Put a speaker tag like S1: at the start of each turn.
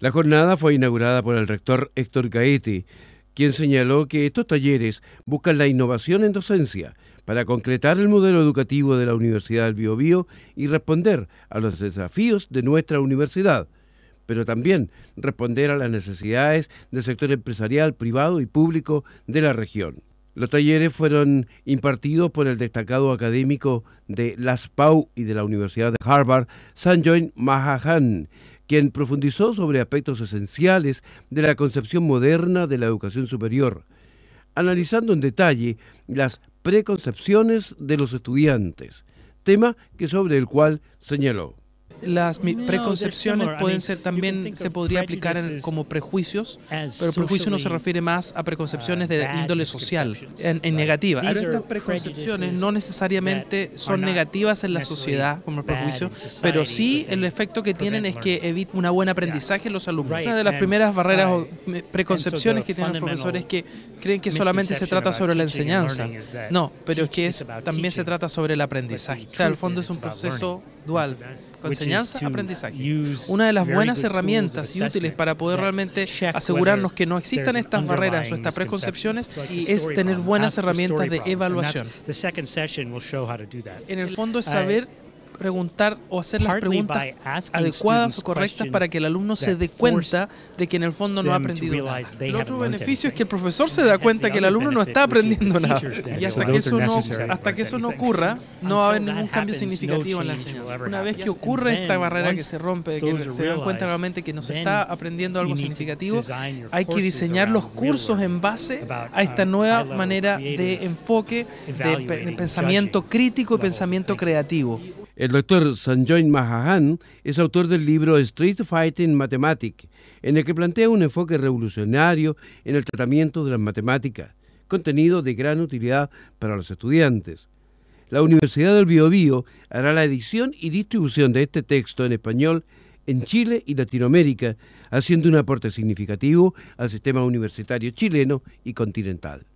S1: La jornada fue inaugurada por el rector Héctor Gaete, quien señaló que estos talleres buscan la innovación en docencia para concretar el modelo educativo de la Universidad del Biobío y responder a los desafíos de nuestra universidad, pero también responder a las necesidades del sector empresarial, privado y público de la región. Los talleres fueron impartidos por el destacado académico de Las Pau y de la Universidad de Harvard, Sanjoy Mahajan, quien profundizó sobre aspectos esenciales de la concepción moderna de la educación superior, analizando en detalle las preconcepciones de los estudiantes, tema que sobre el cual señaló
S2: las preconcepciones pueden ser también, se podría aplicar como prejuicios, pero prejuicio no se refiere más a preconcepciones uh, de índole social, en, negativa. Pero estas preconcepciones no necesariamente son negativas en la sociedad como prejuicio, pero sí el efecto que tienen es que evita un buen aprendizaje en los alumnos. Una de las primeras barreras o preconcepciones que tienen los profesores es que creen que solamente se trata sobre la enseñanza. No, pero es que es, también se trata sobre el aprendizaje. O sea, al fondo es un proceso dual, con enseñanza, aprendizaje. Una de las buenas herramientas y útiles para poder realmente asegurarnos que no existan estas barreras o estas preconcepciones es tener buenas herramientas de evaluación. En el fondo es saber uh, preguntar o hacer las preguntas adecuadas o correctas para que el alumno se dé cuenta de que en el fondo no ha aprendido nada. El otro beneficio es que el profesor se da cuenta que el alumno no está aprendiendo nada. Y hasta que eso no, ocurra, no va a haber ningún cambio significativo en la enseñanza. Una vez que ocurre esta barrera que se rompe, de que se dan cuenta realmente que no se está aprendiendo algo significativo, hay que diseñar los cursos en base a esta um, nueva manera de enfoque, de pensamiento
S1: crítico y pensamiento creativo. El doctor Sanjoy Mahajan es autor del libro Street Fighting Mathematics, en el que plantea un enfoque revolucionario en el tratamiento de las matemáticas, contenido de gran utilidad para los estudiantes. La Universidad del Biobío hará la edición y distribución de este texto en español en Chile y Latinoamérica, haciendo un aporte significativo al sistema universitario chileno y continental.